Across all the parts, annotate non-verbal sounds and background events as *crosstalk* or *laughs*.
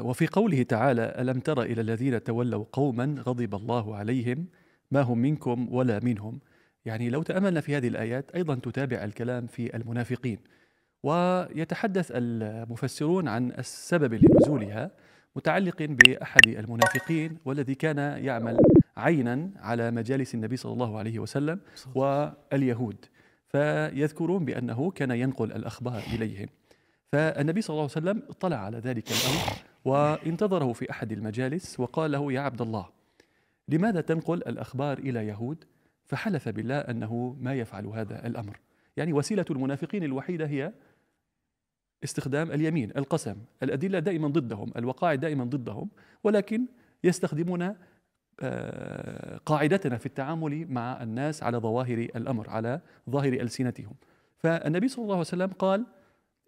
وفي قوله تعالى ألم تر إلى الذين تولوا قوما غضب الله عليهم ما هم منكم ولا منهم يعني لو تأملنا في هذه الآيات أيضا تتابع الكلام في المنافقين ويتحدث المفسرون عن السبب لنزولها متعلق بأحد المنافقين والذي كان يعمل عينا على مجالس النبي صلى الله عليه وسلم واليهود فيذكرون بأنه كان ينقل الأخبار إليهم فالنبي صلى الله عليه وسلم اطلع على ذلك الأمر وانتظره في أحد المجالس وقال له يا عبد الله لماذا تنقل الأخبار إلى يهود فحلف بالله أنه ما يفعل هذا الأمر يعني وسيلة المنافقين الوحيدة هي استخدام اليمين القسم الأدلة دائما ضدهم الوقائع دائما ضدهم ولكن يستخدمون آه، قاعدتنا في التعامل مع الناس على ظواهر الأمر على ظاهر ألسنتهم فالنبي صلى الله عليه وسلم قال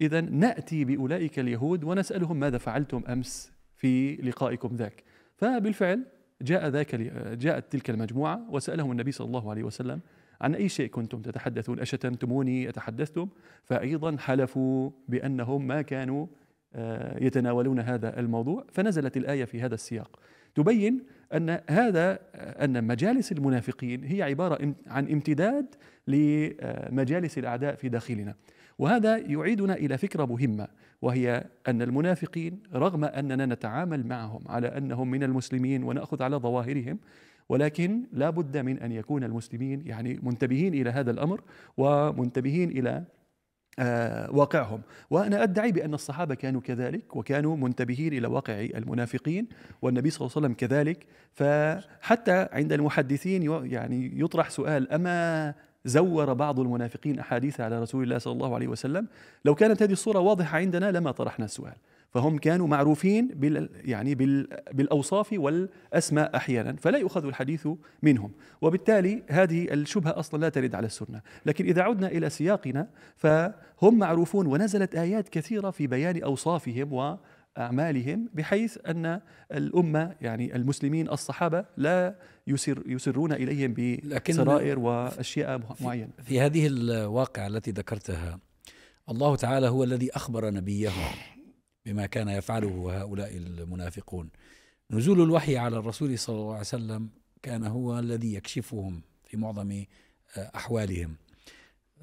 إذا نأتي بأولئك اليهود ونسألهم ماذا فعلتم أمس في لقائكم ذاك فبالفعل جاء ذاك جاءت تلك المجموعة وسألهم النبي صلى الله عليه وسلم عن أي شيء كنتم تتحدثون أشتمتموني أتحدثتم فأيضا حلفوا بأنهم ما كانوا آه، يتناولون هذا الموضوع فنزلت الآية في هذا السياق تبين أن هذا أن مجالس المنافقين هي عبارة عن امتداد لمجالس الأعداء في داخلنا وهذا يعيدنا الى فكره مهمه وهي ان المنافقين رغم اننا نتعامل معهم على انهم من المسلمين وناخذ على ظواهرهم ولكن لا بد من ان يكون المسلمين يعني منتبهين الى هذا الامر ومنتبهين الى آه، واقعهم وأنا أدعي بأن الصحابة كانوا كذلك وكانوا منتبهين إلى واقع المنافقين والنبي صلى الله عليه وسلم كذلك فحتى عند المحدثين يعني يطرح سؤال أما زور بعض المنافقين أحاديث على رسول الله صلى الله عليه وسلم لو كانت هذه الصورة واضحة عندنا لما طرحنا السؤال فهم كانوا معروفين بال يعني بال بالاوصاف والاسماء احيانا فلا يؤخذ الحديث منهم وبالتالي هذه الشبهه اصلا لا ترد على السنه لكن اذا عدنا الى سياقنا فهم معروفون ونزلت ايات كثيره في بيان اوصافهم و أعمالهم بحيث أن الأمة يعني المسلمين الصحابة لا يسر يسرون إليهم بسرائر وأشياء معينة في هذه الواقعة التي ذكرتها الله تعالى هو الذي أخبر نبيه بما كان يفعله هؤلاء المنافقون نزول الوحي على الرسول صلى الله عليه وسلم كان هو الذي يكشفهم في معظم آه، أحوالهم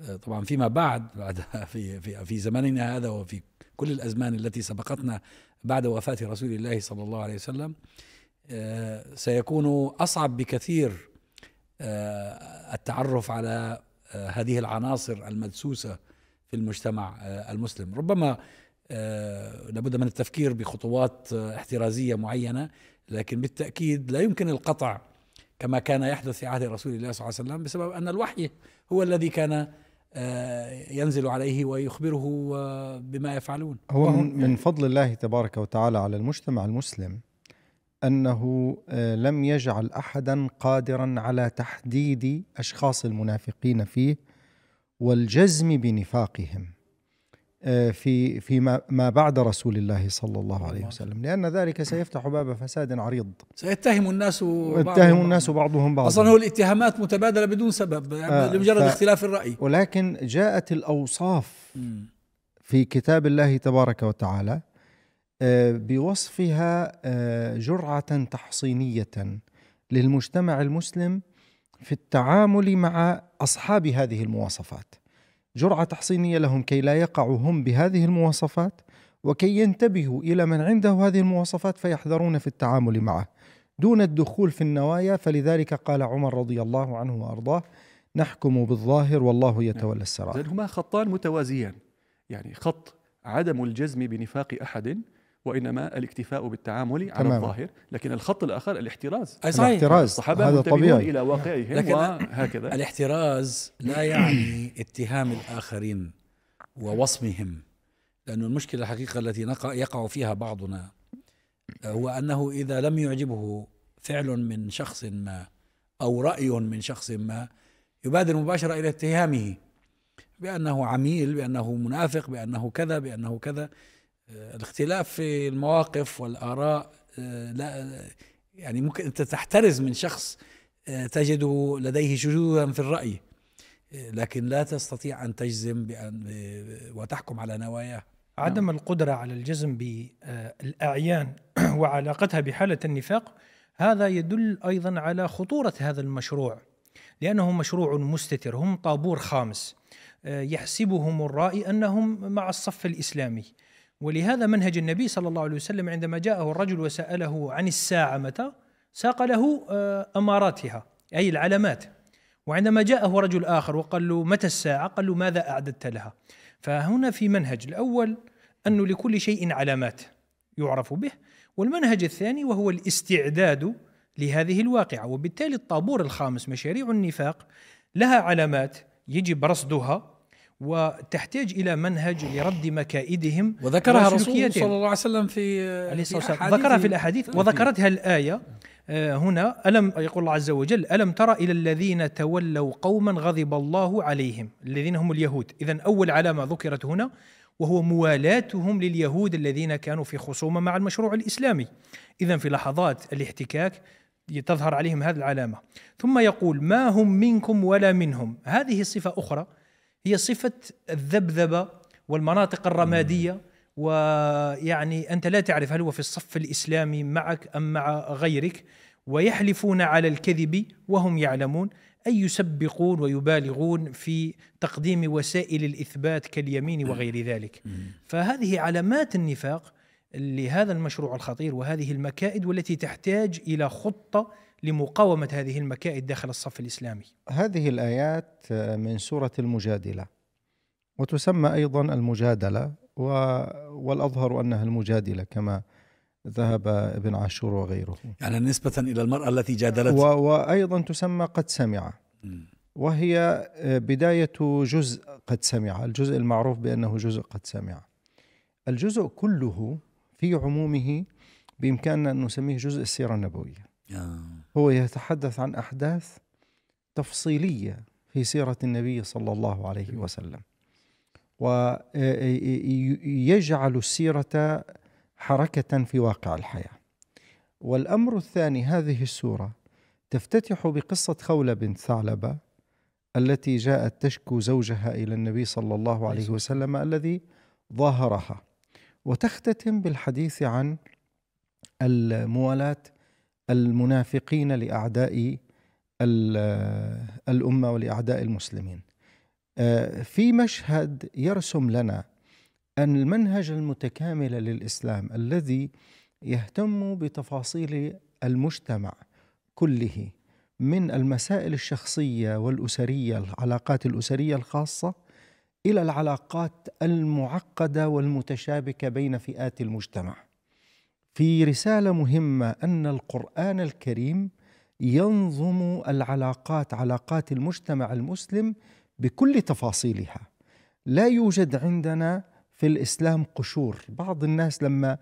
آه، طبعا فيما بعد بعد *laughs* في في في زماننا هذا وفي كل الازمان التي سبقتنا بعد وفاه رسول الله صلى الله عليه وسلم آه، سيكون اصعب بكثير آه، التعرف على آه، هذه العناصر المدسوسه في المجتمع المسلم ربما لابد من التفكير بخطوات احترازيه معينه لكن بالتاكيد لا يمكن القطع كما كان يحدث في عهد رسول الله صلى الله عليه وسلم بسبب ان الوحي هو الذي كان آه، ينزل عليه ويخبره آه، بما يفعلون هو من, فضل الله تبارك وتعالى على المجتمع المسلم انه آه، لم يجعل احدا قادرا على تحديد اشخاص المنافقين فيه والجزم بنفاقهم آه، في فيما ما بعد رسول الله صلى الله عليه وسلم لأن ذلك سيفتح باب فساد عريض سيتهم الناس يتهم الناس بعضهم بعضا أصلا هو الاتهامات متبادلة بدون سبب يعني آه، لمجرد ف... اختلاف الرأي ولكن جاءت الأوصاف في كتاب الله تبارك وتعالى آه، بوصفها جرعة تحصينية للمجتمع المسلم في التعامل مع أصحاب هذه المواصفات جرعة تحصينية لهم كي لا يقعوا هم بهذه المواصفات وكي ينتبهوا إلى من عنده هذه المواصفات فيحذرون في التعامل معه دون الدخول في النوايا فلذلك قال عمر رضي الله عنه وأرضاه نحكم بالظاهر والله نعم. يتولى السرائر هما خطان متوازيان يعني خط عدم الجزم بنفاق أحد وانما الاكتفاء بالتعامل على تمام. الظاهر لكن الخط الاخر الاحتراز صحيح الاحتراز الصحابه هذا طبيعي الى واقعهم لكن وهكذا الاحتراز لا يعني اتهام الاخرين ووصمهم لأن المشكلة الحقيقة التي يقع فيها بعضنا آه، هو أنه إذا لم يعجبه فعل من شخص ما أو رأي من شخص ما يبادر مباشرة إلى اتهامه بأنه عميل بأنه منافق بأنه كذا بأنه كذا آه، الاختلاف في المواقف والآراء آه، لا يعني ممكن أنت تحترز من شخص آه، تجده لديه شذوذا في الرأي لكن لا تستطيع أن تجزم بأن وتحكم على نواياه نعم. عدم القدرة على الجزم بالأعيان *clears throat* وعلاقتها بحالة النفاق هذا يدل أيضا على خطورة هذا المشروع لأنه مشروع مستتر هم طابور خامس يحسبهم الرائي أنهم مع الصف الإسلامي ولهذا منهج النبي صلى الله عليه وسلم عندما جاءه الرجل وسأله عن الساعة متى ساق له آه، أماراتها أي العلامات وعندما جاءه رجل آخر وقال له متى الساعة قال له ماذا أعددت لها فهنا في منهج الأول أنه لكل شيء علامات يعرف به والمنهج الثاني وهو الاستعداد لهذه الواقعة وبالتالي الطابور الخامس مشاريع النفاق لها علامات يجب رصدها وتحتاج الى منهج لرد مكائدهم وذكرها الرسول صلى الله عليه وسلم في عليه الصلاه والسلام ذكرها في الاحاديث نعم. وذكرتها الايه آه، هنا ألم يقول الله عز وجل ألم ترى إلى الذين تولوا قوما غضب الله عليهم الذين هم اليهود إذا أول علامة ذكرت هنا وهو موالاتهم لليهود الذين كانوا في خصومة مع المشروع الإسلامي إذا في لحظات الاحتكاك تظهر عليهم هذه العلامة ثم يقول ما هم منكم ولا منهم هذه صفة أخرى هي صفة الذبذبة والمناطق الرمادية ويعني أنت لا تعرف هل هو في الصف الإسلامي معك أم مع غيرك ويحلفون على الكذب وهم يعلمون أي يسبقون ويبالغون في تقديم وسائل الإثبات كاليمين وغير ذلك فهذه علامات النفاق لهذا المشروع الخطير وهذه المكائد والتي تحتاج إلى خطة لمقاومه هذه المكائد داخل الصف الاسلامي. هذه الايات من سوره المجادله وتسمى ايضا المجادله والاظهر انها المجادله كما ذهب ابن عاشور وغيره. يعني نسبه الى المراه التي جادلت وايضا تسمى قد سمع. وهي بدايه جزء قد سمع، الجزء المعروف بانه جزء قد سمع. الجزء كله في عمومه بامكاننا ان نسميه جزء السيره النبويه. آه. هو يتحدث عن أحداث تفصيلية في سيرة النبي صلى الله عليه وسلم ويجعل آه، آه، السيرة حركة في واقع الحياة والأمر الثاني هذه السورة تفتتح بقصة خولة بنت ثعلبة التي جاءت تشكو زوجها إلى النبي صلى الله عليه وسلم الذي ظاهرها وتختتم بالحديث عن الموالاة المنافقين لاعداء الامه ولاعداء المسلمين. آه، في مشهد يرسم لنا ان المنهج المتكامل للاسلام الذي يهتم بتفاصيل المجتمع كله من المسائل الشخصيه والاسريه العلاقات الاسريه الخاصه الى العلاقات المعقده والمتشابكه بين فئات المجتمع. في رساله مهمه ان القران الكريم ينظم العلاقات علاقات المجتمع المسلم بكل تفاصيلها لا يوجد عندنا في الاسلام قشور بعض الناس لما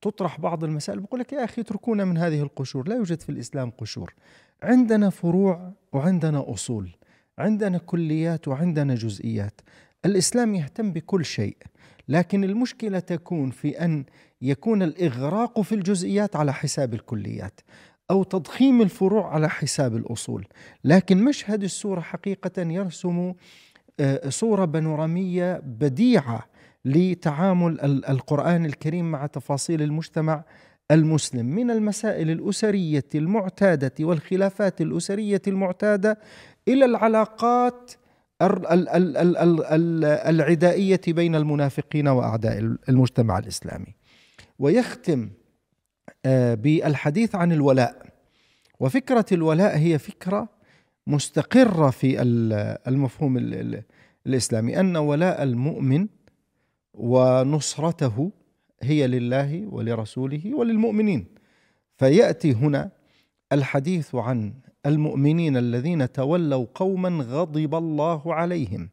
تطرح بعض المسائل بقول لك يا اخي اتركونا من هذه القشور لا يوجد في الاسلام قشور عندنا فروع وعندنا اصول عندنا كليات وعندنا جزئيات الاسلام يهتم بكل شيء لكن المشكله تكون في ان يكون الاغراق في الجزئيات على حساب الكليات او تضخيم الفروع على حساب الاصول لكن مشهد السوره حقيقه يرسم آه، صوره بانوراميه بديعه لتعامل القران الكريم مع تفاصيل المجتمع المسلم من المسائل الاسريه المعتاده والخلافات الاسريه المعتاده الى العلاقات العدائيه بين المنافقين واعداء المجتمع الاسلامي ويختم آه، بالحديث عن الولاء وفكره الولاء هي فكره مستقره في المفهوم الاسلامي ان ولاء المؤمن ونصرته هي لله ولرسوله وللمؤمنين فياتي هنا الحديث عن المؤمنين الذين تولوا قوما غضب الله عليهم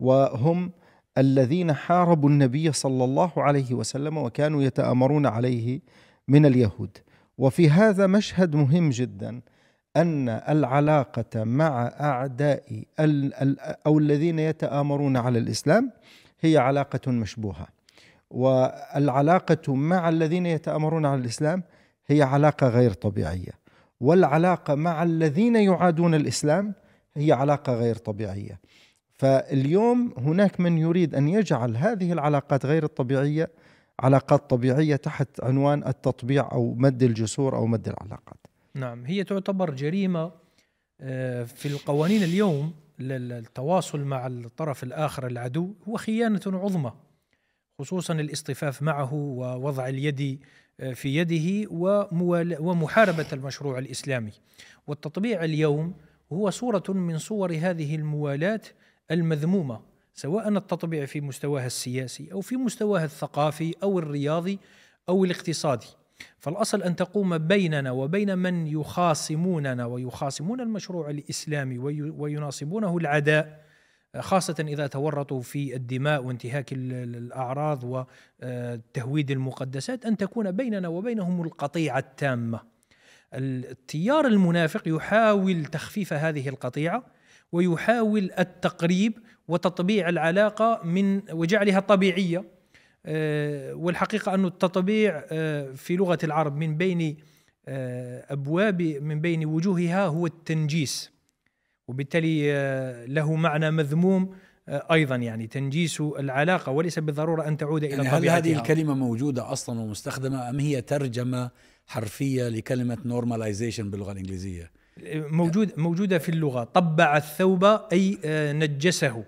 وهم الذين حاربوا النبي صلى الله عليه وسلم وكانوا يتامرون عليه من اليهود وفي هذا مشهد مهم جدا ان العلاقه مع اعداء او الذين يتامرون على الاسلام هي علاقه مشبوهه والعلاقه مع الذين يتامرون على الاسلام هي علاقه غير طبيعيه والعلاقه مع الذين يعادون الاسلام هي علاقه غير طبيعيه. فاليوم هناك من يريد ان يجعل هذه العلاقات غير الطبيعيه علاقات طبيعيه تحت عنوان التطبيع او مد الجسور او مد العلاقات. نعم هي تعتبر جريمه آه، في القوانين اليوم للتواصل مع الطرف الاخر العدو هو خيانه عظمى خصوصا الاصطفاف معه ووضع اليد في يده ومحاربة المشروع الإسلامي والتطبيع اليوم هو صورة من صور هذه الموالاة المذمومة سواء التطبيع في مستواها السياسي أو في مستواها الثقافي أو الرياضي أو الاقتصادي فالأصل أن تقوم بيننا وبين من يخاصموننا ويخاصمون المشروع الإسلامي ويناصبونه العداء خاصة إذا تورطوا في الدماء وانتهاك الأعراض وتهويد المقدسات أن تكون بيننا وبينهم القطيعة التامة التيار المنافق يحاول تخفيف هذه القطيعة ويحاول التقريب وتطبيع العلاقة من وجعلها طبيعية والحقيقة أن التطبيع في لغة العرب من بين أبواب من بين وجوهها هو التنجيس وبالتالي آه، له معنى مذموم آه، ايضا يعني تنجيس العلاقه وليس بالضروره ان تعود الى يعني طبيعتها هل هذه الكلمه موجوده اصلا ومستخدمه ام هي ترجمه حرفيه لكلمه نورماليزيشن باللغه الانجليزيه آه، موجود موجوده في اللغه طبع الثوب اي نجسه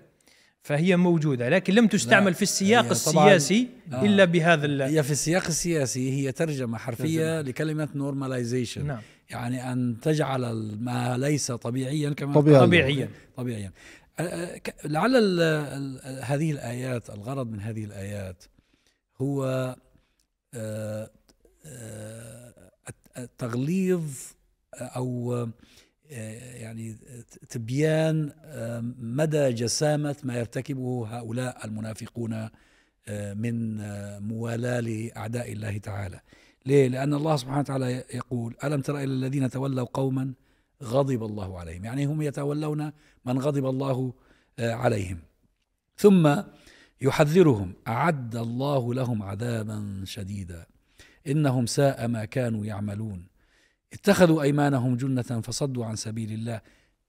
فهي موجوده لكن لم تستعمل في السياق السياسي آه الا بهذا هي في السياق السياسي هي ترجمه حرفيه ترجمة. لكلمه نورماليزيشن نعم يعني أن تجعل ما ليس طبيعيا كما طبيعيا طبيعيا, طبيعيا. أه، أه، لعل هذه الآيات الغرض من هذه الآيات هو أه، تغليظ أو يعني تبيان مدى جسامة ما يرتكبه هؤلاء المنافقون من موالاة لأعداء الله تعالى ليه؟ لأن الله سبحانه وتعالى يقول ألم تر إلى الذين تولوا قوما غضب الله عليهم يعني هم يتولون من غضب الله آه، عليهم ثم يحذرهم أعد الله لهم عذابا شديدا إنهم ساء ما كانوا يعملون اتخذوا أيمانهم جنة فصدوا عن سبيل الله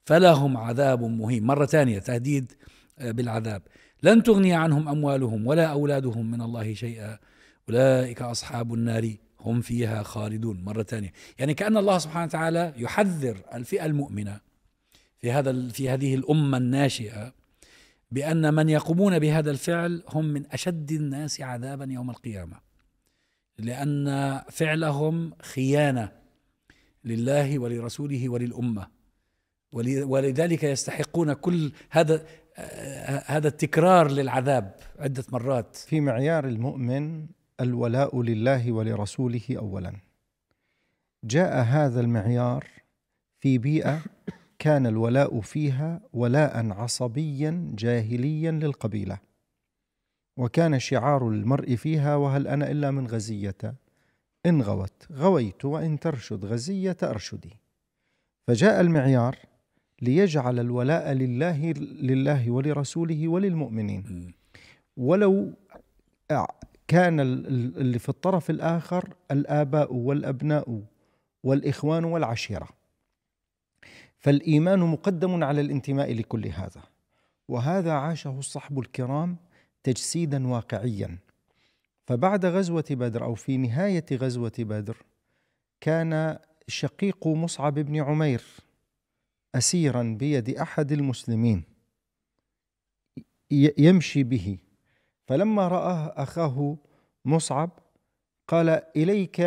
فلهم عذاب مهين مرة ثانية تهديد آه، بالعذاب لن تغني عنهم أموالهم ولا أولادهم من الله شيئا أولئك أصحاب النار هم فيها خالدون مرة ثانية يعني كأن الله سبحانه وتعالى يحذر الفئة المؤمنة في هذا في هذه الأمة الناشئة بأن من يقومون بهذا الفعل هم من أشد الناس عذابا يوم القيامة لأن فعلهم خيانة لله ولرسوله وللأمة ولذلك يستحقون كل هذا آه، هذا التكرار للعذاب عدة مرات في معيار المؤمن الولاء لله ولرسوله اولا جاء هذا المعيار في بيئه كان الولاء فيها ولاء عصبيا جاهليا للقبيله وكان شعار المرء فيها وهل انا الا من غزيه ان غوت غويت وان ترشد غزيه ارشدي فجاء المعيار ليجعل الولاء لله لله ولرسوله وللمؤمنين ولو كان اللي في الطرف الآخر الآباء والأبناء والإخوان والعشيرة فالإيمان مقدم على الانتماء لكل هذا وهذا عاشه الصحب الكرام تجسيدا واقعيا فبعد غزوة بدر أو في نهاية غزوة بدر كان شقيق مصعب بن عمير أسيرا بيد أحد المسلمين يمشي به فلما رآه أخاه مصعب قال إليك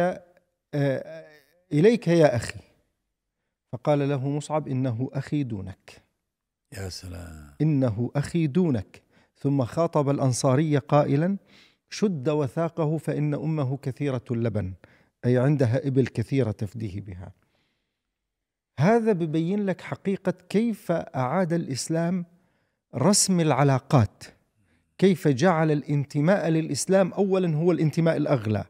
آه، إليك يا أخي فقال له مصعب إنه أخي دونك يا سلام إنه أخي دونك ثم خاطب الأنصاري قائلا شد وثاقه فإن أمه كثيرة اللبن أي عندها إبل كثيرة تفديه بها هذا ببين لك حقيقة كيف أعاد الإسلام رسم العلاقات كيف جعل الانتماء للإسلام أولا هو الانتماء الأغلى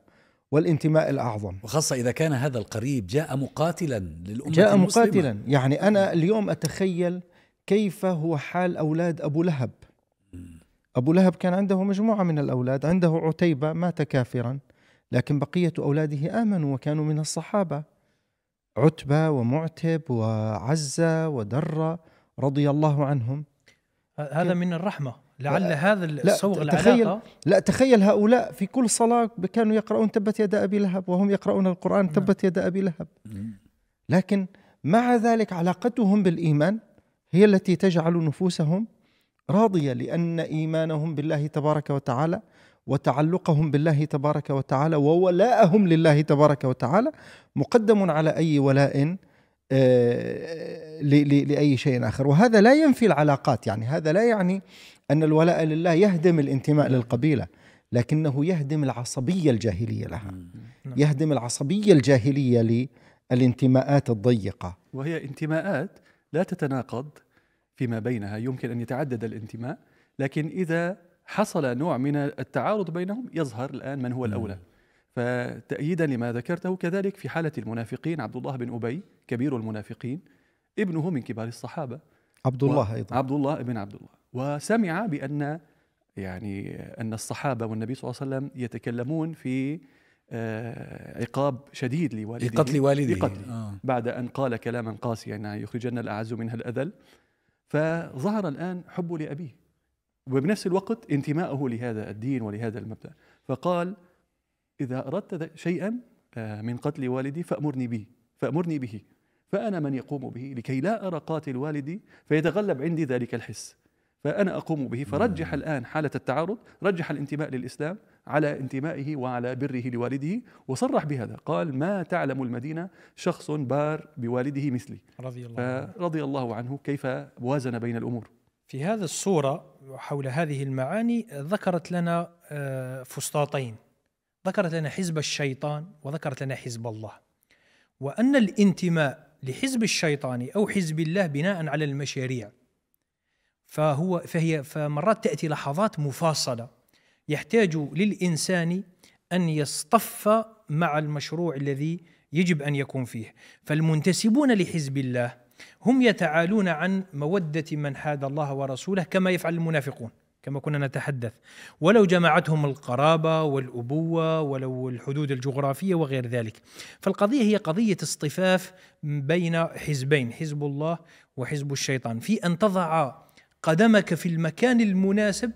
والانتماء الأعظم وخاصة إذا كان هذا القريب جاء مقاتلا للأمة جاء المسلمة. مقاتلا يعني أنا اليوم أتخيل كيف هو حال أولاد أبو لهب أبو لهب كان عنده مجموعة من الأولاد عنده عتيبة مات كافرا لكن بقية أولاده آمنوا وكانوا من الصحابة عتبة ومعتب وعزة ودرة رضي الله عنهم هذا من الرحمه لعل هذا الصوغ لا تخيل العلاقة لا تخيل هؤلاء في كل صلاة كانوا يقرؤون تبت يد أبي لهب وهم يقرؤون القرآن نعم. تبت يد أبي لهب لكن مع ذلك علاقتهم بالإيمان هي التي تجعل نفوسهم راضية لأن إيمانهم بالله تبارك وتعالى وتعلقهم بالله تبارك وتعالى وولاءهم لله تبارك وتعالى مقدم على أي ولاء آه، لأي شيء آخر وهذا لا ينفي العلاقات يعني هذا لا يعني أن الولاء لله يهدم الانتماء للقبيلة لكنه يهدم العصبية الجاهلية لها نعم. يهدم العصبية الجاهلية للانتماءات الضيقة وهي انتماءات لا تتناقض فيما بينها يمكن أن يتعدد الانتماء لكن إذا حصل نوع من التعارض بينهم يظهر الآن من هو الأولى فتأييدا لما ذكرته كذلك في حالة المنافقين عبد الله بن أبي كبير المنافقين ابنه من كبار الصحابة عبد الله أيضا عبد الله بن عبد الله وسمع بأن يعني أن الصحابة والنبي صلى الله عليه وسلم يتكلمون في آه، عقاب شديد لوالده لقتل والده لقتل آه. بعد أن قال كلاما قاسيا يعني يخرجن الأعز منها الأذل فظهر الآن حبه لأبيه وبنفس الوقت انتمائه لهذا الدين ولهذا المبدأ فقال إذا أردت شيئا آه، من قتل والدي فأمرني به فأمرني به فأنا من يقوم به لكي لا أرى قاتل والدي فيتغلب عندي ذلك الحس فأنا أقوم به فرجح الآن حالة التعارض رجح الانتماء للإسلام على انتمائه وعلى بره لوالده وصرح بهذا قال ما تعلم المدينة شخص بار بوالده مثلي رضي الله عنه رضي الله عنه كيف وازن بين الأمور في هذا الصورة حول هذه المعاني ذكرت لنا آه، فسطاطين ذكرت لنا حزب الشيطان وذكرت لنا حزب الله وأن الانتماء لحزب الشيطان أو حزب الله بناء على المشاريع فهو فهي فمرات تأتي لحظات مفاصلة يحتاج للإنسان أن يصطف مع المشروع الذي يجب أن يكون فيه فالمنتسبون لحزب الله هم يتعالون عن مودة من حاد الله ورسوله كما يفعل المنافقون كما كنا نتحدث ولو جمعتهم القرابه والابوه ولو الحدود الجغرافيه وغير ذلك فالقضيه هي قضيه اصطفاف بين حزبين حزب الله وحزب الشيطان في ان تضع قدمك في المكان المناسب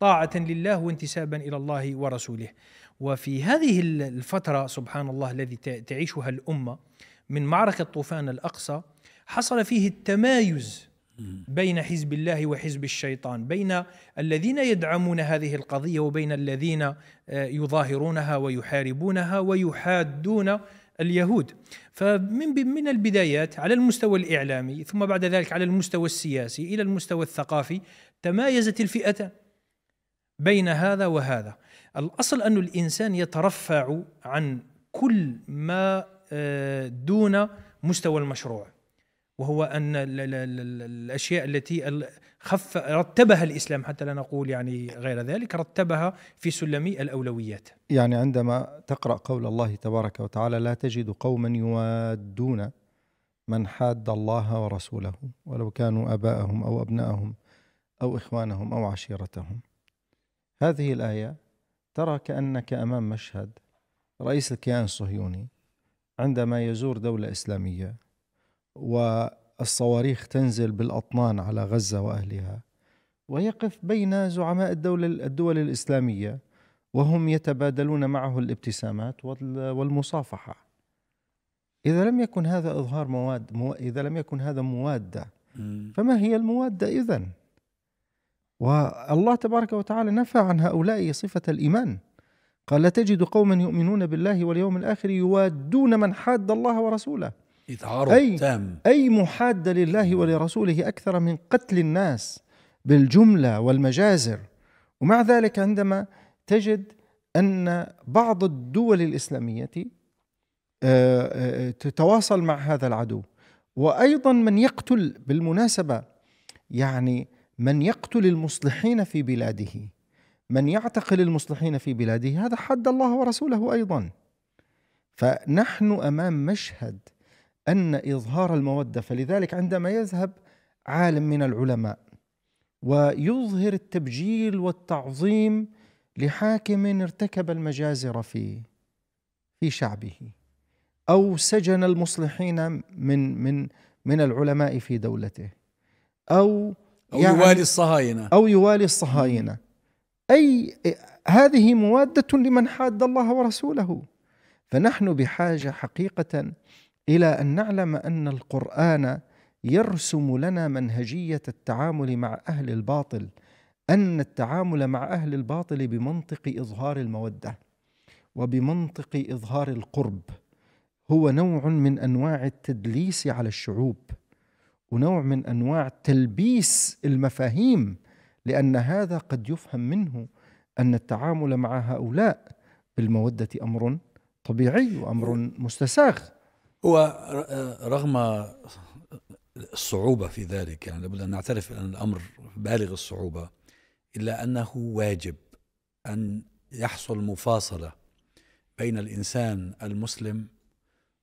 طاعه لله وانتسابا الى الله ورسوله وفي هذه الفتره سبحان الله الذي تعيشها الامه من معركه طوفان الاقصى حصل فيه التمايز بين حزب الله وحزب الشيطان بين الذين يدعمون هذه القضيه وبين الذين آه، يظاهرونها ويحاربونها ويحادون اليهود فمن من البدايات على المستوى الاعلامي ثم بعد ذلك على المستوى السياسي الى المستوى الثقافي تمايزت الفئتان بين هذا وهذا الاصل ان الانسان يترفع عن كل ما آه، دون مستوى المشروع وهو ان الـ الـ الـ الاشياء التي خف رتبها الاسلام حتى لا نقول يعني غير ذلك رتبها في سلم الاولويات. يعني عندما تقرا قول الله تبارك وتعالى لا تجد قوما يوادون من حاد الله ورسوله ولو كانوا اباءهم او ابناءهم او اخوانهم او عشيرتهم. هذه الايه ترى كانك امام مشهد رئيس الكيان الصهيوني عندما يزور دوله اسلاميه والصواريخ تنزل بالاطنان على غزه واهلها ويقف بين زعماء الدولة الدول الإسلامية وهم يتبادلون معه الابتسامات والمصافحة إذا لم يكن هذا إظهار مواد مو إذا لم يكن هذا موادة فما هي الموادة إذا والله تبارك وتعالى نفى عن هؤلاء صفة الإيمان قال لا تجد قوما يؤمنون بالله واليوم الآخر يوادون من حاد الله ورسوله إطهاره أي تام أي محادة لله ولرسوله أكثر من قتل الناس بالجملة والمجازر ومع ذلك عندما تجد أن بعض الدول الإسلامية آه، آه، تتواصل مع هذا العدو وأيضا من يقتل بالمناسبة يعني من يقتل المصلحين في بلاده من يعتقل المصلحين في بلاده هذا حد الله ورسوله أيضا فنحن أمام مشهد ان اظهار الموده فلذلك عندما يذهب عالم من العلماء ويظهر التبجيل والتعظيم لحاكم ارتكب المجازر في في شعبه او سجن المصلحين من من من العلماء في دولته او او يعني يوالي الصهاينه او يوالي الصهاينه اي هذه مواده لمن حاد الله ورسوله فنحن بحاجه حقيقه الى ان نعلم ان القران يرسم لنا منهجيه التعامل مع اهل الباطل ان التعامل مع اهل الباطل بمنطق اظهار الموده وبمنطق اظهار القرب هو نوع من انواع التدليس على الشعوب ونوع من انواع تلبيس المفاهيم لان هذا قد يفهم منه ان التعامل مع هؤلاء بالموده امر طبيعي وامر مستساغ هو رغم الصعوبة في ذلك يعني لابد أن نعترف أن الأمر بالغ الصعوبة إلا أنه واجب أن يحصل مفاصلة بين الإنسان المسلم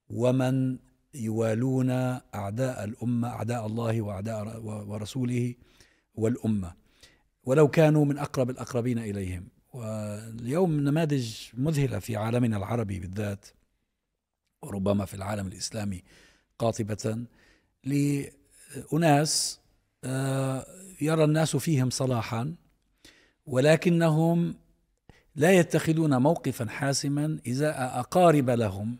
ومن يوالون أعداء الأمة أعداء الله وأعداء ورسوله والأمة ولو كانوا من أقرب الأقربين إليهم واليوم نماذج مذهلة في عالمنا العربي بالذات وربما في العالم الإسلامي قاطبة لأناس آه، يرى الناس فيهم صلاحا ولكنهم لا يتخذون موقفا حاسما إذا أقارب لهم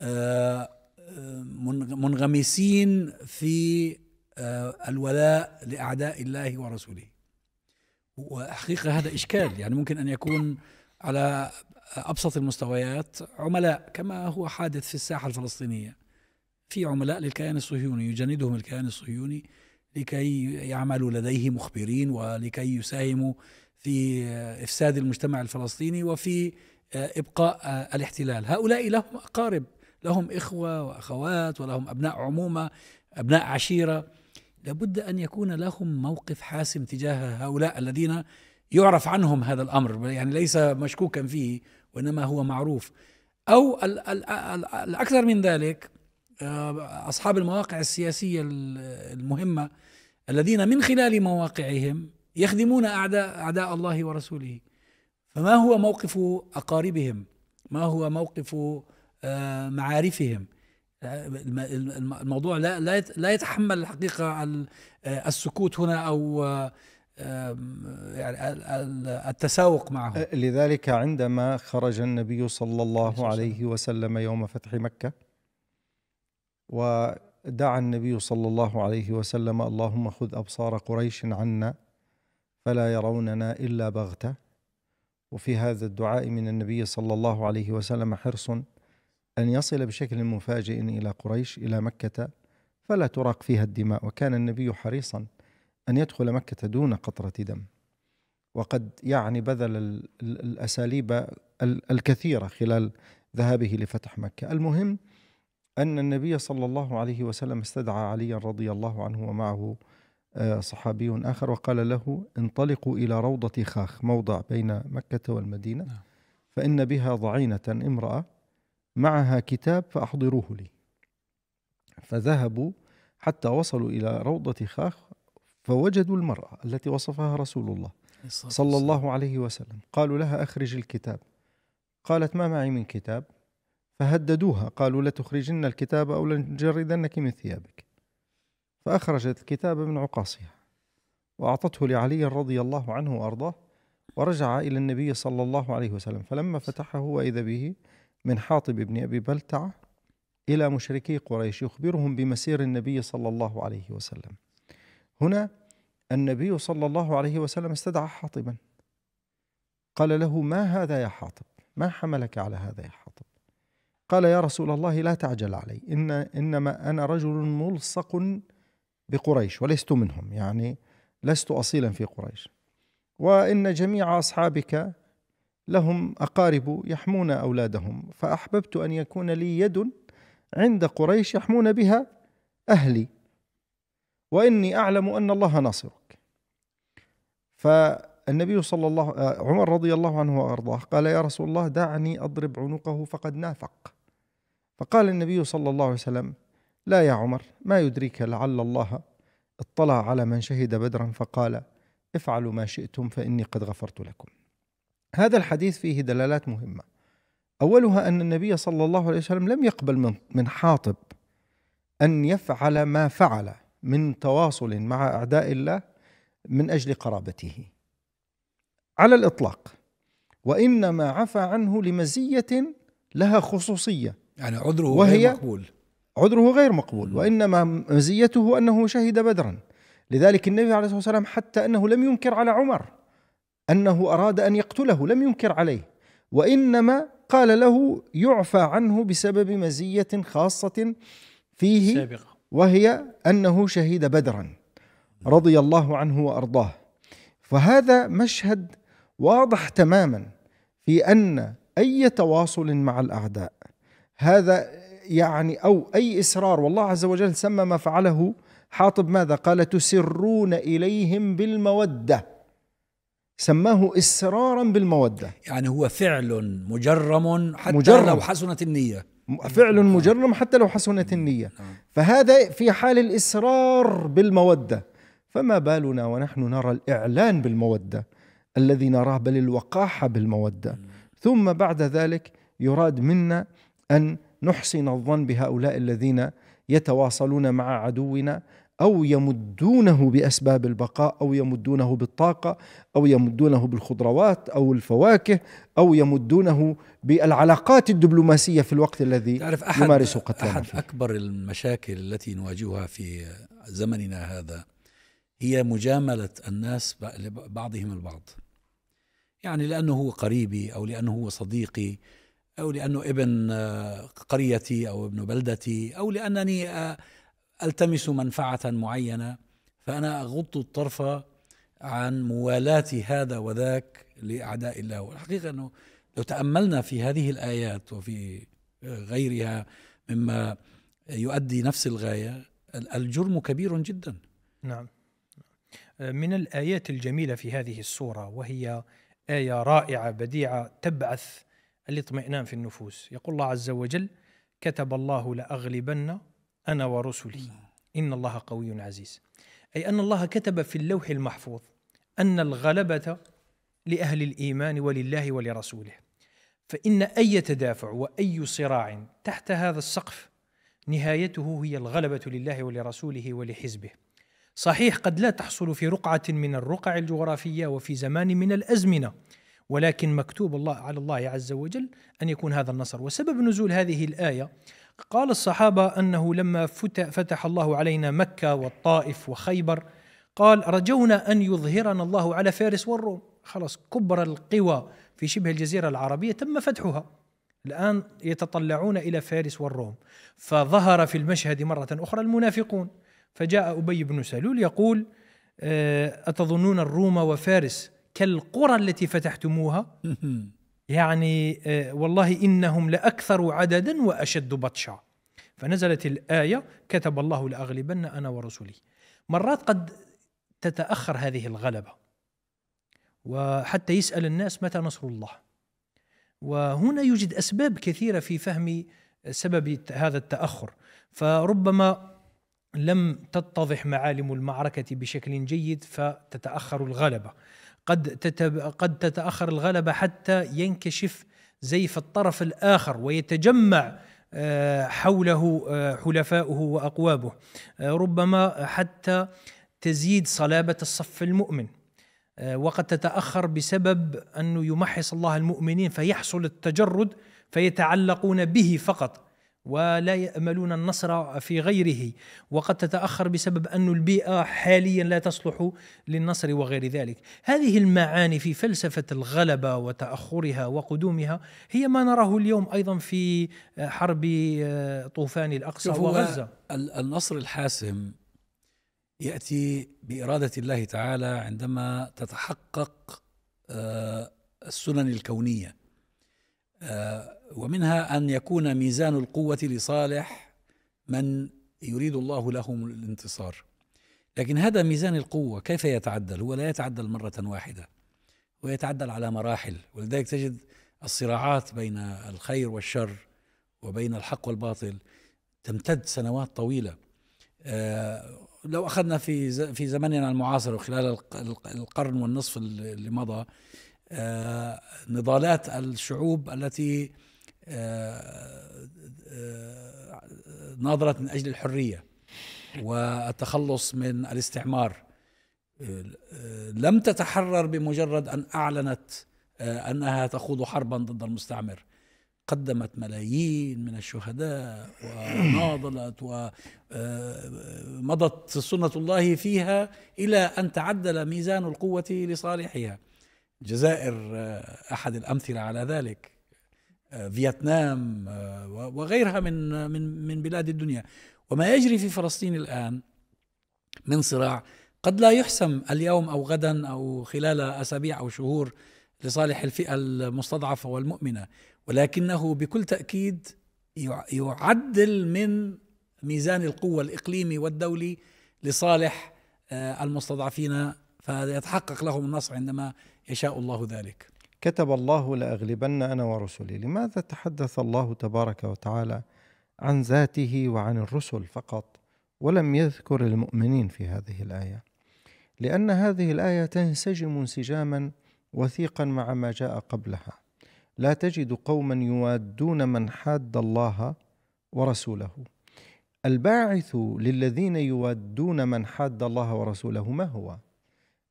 آه، آه، منغمسين في الولاء لأعداء الله ورسوله وحقيقة هذا إشكال يعني ممكن أن يكون على ابسط المستويات عملاء كما هو حادث في الساحه الفلسطينيه في عملاء للكيان الصهيوني يجندهم الكيان الصهيوني لكي يعملوا لديه مخبرين ولكي يساهموا في افساد المجتمع الفلسطيني وفي آه، ابقاء آه، الاحتلال، هؤلاء لهم اقارب، لهم اخوه واخوات ولهم ابناء عمومه، ابناء عشيره، لابد ان يكون لهم موقف حاسم تجاه هؤلاء الذين يعرف عنهم هذا الامر يعني ليس مشكوكا فيه وانما هو معروف او الاكثر من ذلك آه، اصحاب المواقع السياسيه المهمه الذين من خلال مواقعهم يخدمون اعداء اعداء الله ورسوله فما هو موقف اقاربهم ما هو موقف آه، معارفهم آه، الموضوع لا لا يتحمل الحقيقه السكوت هنا او يعني التساوق معه أه، لذلك عندما خرج النبي صلى الله عليه وسلم يوم فتح مكة ودعا النبي صلى الله عليه وسلم اللهم خذ أبصار قريش عنا فلا يروننا إلا بغتة وفي هذا الدعاء من النبي صلى الله عليه وسلم حرص أن يصل بشكل مفاجئ إلى قريش إلى مكة فلا تراق فيها الدماء وكان النبي حريصا أن يدخل مكة دون قطرة دم وقد يعني بذل الأساليب الكثيرة خلال ذهابه لفتح مكة المهم أن النبي صلى الله عليه وسلم استدعى عليا رضي الله عنه ومعه آه، صحابي آخر وقال له انطلقوا إلى روضة خاخ موضع بين مكة والمدينة نعم. فإن بها ضعينة امرأة معها كتاب فأحضروه لي فذهبوا حتى وصلوا إلى روضة خاخ فوجدوا المرأة التي وصفها رسول الله صلى الله عليه وسلم قالوا لها أخرج الكتاب قالت ما معي من كتاب فهددوها قالوا لتخرجن الكتاب أو لنجردنك من ثيابك فأخرجت الكتاب من عقاصها وأعطته لعلي رضي الله عنه وأرضاه ورجع إلى النبي صلى الله عليه وسلم فلما فتحه وإذا به من حاطب بن أبي بلتعة إلى مشركي قريش يخبرهم بمسير النبي صلى الله عليه وسلم هنا النبي صلى الله عليه وسلم استدعى حاطبا قال له ما هذا يا حاطب ما حملك على هذا يا حاطب قال يا رسول الله لا تعجل علي إن إنما أنا رجل ملصق بقريش ولست منهم يعني لست أصيلا في قريش وإن جميع أصحابك لهم أقارب يحمون أولادهم فأحببت أن يكون لي يد عند قريش يحمون بها أهلي واني اعلم ان الله ناصرك فالنبي صلى الله آه، عمر رضي الله عنه وارضاه قال يا رسول الله دعني اضرب عنقه فقد نافق فقال النبي صلى الله عليه وسلم لا يا عمر ما يدريك لعل الله اطلع على من شهد بدرا فقال افعلوا ما شئتم فاني قد غفرت لكم هذا الحديث فيه دلالات مهمه اولها ان النبي صلى الله عليه وسلم لم يقبل من حاطب ان يفعل ما فعل من تواصل مع اعداء الله من اجل قرابته على الاطلاق وانما عفى عنه لمزيه لها خصوصيه يعني عذره وهي غير مقبول عذره غير مقبول وانما مزيته انه شهد بدرا لذلك النبي عليه الصلاه والسلام حتى انه لم ينكر على عمر انه اراد ان يقتله لم ينكر عليه وانما قال له يعفى عنه بسبب مزيه خاصه فيه سابقه وهي انه شهد بدرا رضي الله عنه وارضاه فهذا مشهد واضح تماما في ان اي تواصل مع الاعداء هذا يعني او اي اصرار والله عز وجل سمى ما فعله حاطب ماذا قال تسرون اليهم بالموده سماه اصرارا بالموده يعني هو فعل مجرم حتى مجرم. لو حسنت النيه فعل مجرم حتى لو حسنت النية آه. فهذا في حال الإصرار بالمودة فما بالنا ونحن نرى الإعلان بالمودة الذي نراه بل الوقاحة بالمودة ثم بعد ذلك يراد منا أن نحسن الظن بهؤلاء الذين يتواصلون مع عدونا او يمدونه باسباب البقاء او يمدونه بالطاقه او يمدونه بالخضروات او الفواكه او يمدونه بالعلاقات الدبلوماسيه في الوقت الذي تعرف أحد يمارس قتلنا احد فيه. اكبر المشاكل التي نواجهها في زمننا هذا هي مجامله الناس بعضهم البعض يعني لانه هو قريبي او لانه هو صديقي او لانه ابن قريتي او ابن بلدتي او لانني آه، التمس منفعه معينه فانا اغض الطرف عن موالاه هذا وذاك لاعداء الله والحقيقه انه لو تاملنا في هذه الايات وفي غيرها مما يؤدي نفس الغايه الجرم كبير جدا نعم من الايات الجميله في هذه السوره وهي ايه رائعه بديعه تبعث الاطمئنان في النفوس يقول الله عز وجل كتب الله لاغلبن أنا ورسلي إن الله قوي عزيز أي أن الله كتب في اللوح المحفوظ أن الغلبة لأهل الإيمان ولله ولرسوله فإن أي تدافع وأي صراع تحت هذا السقف نهايته هي الغلبة لله ولرسوله ولحزبه صحيح قد لا تحصل في رقعة من الرقع الجغرافية وفي زمان من الأزمنة ولكن مكتوب الله على الله عز وجل أن يكون هذا النصر وسبب نزول هذه الآية قال الصحابة أنه لما فتح الله علينا مكة والطائف وخيبر قال رجونا أن يظهرنا الله على فارس والروم خلاص كبرى القوى في شبه الجزيرة العربية تم فتحها الآن يتطلعون إلى فارس والروم فظهر في المشهد مرة أخرى المنافقون فجاء أبي بن سلول يقول آه، أتظنون الروم وفارس كالقرى التي فتحتموها يعني آه، والله انهم لاكثر عددا واشد بطشا فنزلت الايه كتب الله لاغلبن انا ورسلي مرات قد تتاخر هذه الغلبه وحتى يسال الناس متى نصر الله وهنا يوجد اسباب كثيره في فهم سبب هذا التاخر فربما لم تتضح معالم المعركه بشكل جيد فتتاخر الغلبه قد قد تتاخر الغلبه حتى ينكشف زيف الطرف الاخر ويتجمع آه، حوله آه، حلفاؤه واقوابه آه، ربما حتى تزيد صلابه الصف المؤمن وقد تتاخر بسبب انه يمحص الله المؤمنين فيحصل التجرد فيتعلقون به فقط ولا يأملون النصر في غيره وقد تتأخر بسبب أن البيئة حاليا لا تصلح للنصر وغير ذلك هذه المعاني في فلسفة الغلبة وتأخرها وقدومها هي ما نراه اليوم أيضا في حرب آه، طوفان الأقصى وغزة النصر الحاسم يأتي بإرادة الله تعالى عندما تتحقق آه، السنن الكونية آه، ومنها أن يكون ميزان القوة لصالح من يريد الله لهم الانتصار لكن هذا ميزان القوة كيف يتعدل؟ هو لا يتعدل مرة واحدة ويتعدل على مراحل ولذلك تجد الصراعات بين الخير والشر وبين الحق والباطل تمتد سنوات طويلة آه، لو أخذنا في في زمننا المعاصر وخلال القرن والنصف اللي مضى آه، نضالات الشعوب التي آه، آه، آه، ناظرت من أجل الحرية والتخلص من الاستعمار لم تتحرر بمجرد أن أعلنت أنها تخوض حربا ضد المستعمر قدمت ملايين من الشهداء وناضلت ومضت سنة الله فيها إلى أن تعدل ميزان القوة لصالحها الجزائر أحد الأمثلة على ذلك آه، فيتنام آه، وغيرها من من من بلاد الدنيا وما يجري في فلسطين الان من صراع قد لا يحسم اليوم او غدا او خلال اسابيع او شهور لصالح الفئه المستضعفه والمؤمنه ولكنه بكل تاكيد يعدل من ميزان القوه الاقليمي والدولي لصالح آه، المستضعفين فيتحقق لهم النصر عندما يشاء الله ذلك كتب الله لاغلبن انا ورسلي لماذا تحدث الله تبارك وتعالى عن ذاته وعن الرسل فقط ولم يذكر المؤمنين في هذه الايه لان هذه الايه تنسجم انسجاما وثيقا مع ما جاء قبلها لا تجد قوما يوادون من حاد الله ورسوله الباعث للذين يوادون من حاد الله ورسوله ما هو